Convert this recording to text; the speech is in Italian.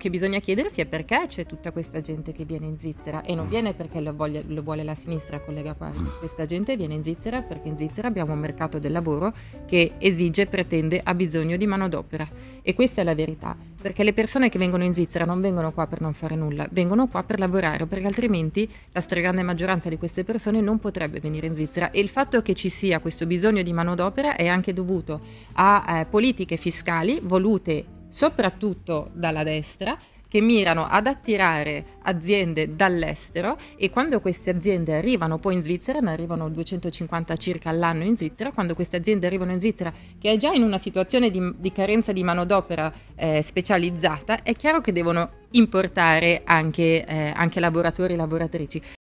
che bisogna chiedersi è perché c'è tutta questa gente che viene in Svizzera e non mm. viene perché lo, voglia, lo vuole la sinistra, collega qua. Mm. Questa gente viene in Svizzera perché in Svizzera abbiamo un mercato del lavoro che esige, pretende, ha bisogno di manodopera. E questa è la verità, perché le persone che vengono in Svizzera non vengono qua per non fare nulla, vengono qua per lavorare, perché altrimenti la stragrande maggioranza di queste persone non potrebbe venire in Svizzera. E il fatto che ci sia questo bisogno di manodopera è anche dovuto a eh, politiche fiscali volute soprattutto dalla destra, che mirano ad attirare aziende dall'estero e quando queste aziende arrivano poi in Svizzera, ne arrivano 250 circa all'anno in Svizzera, quando queste aziende arrivano in Svizzera che è già in una situazione di, di carenza di manodopera eh, specializzata, è chiaro che devono importare anche, eh, anche lavoratori e lavoratrici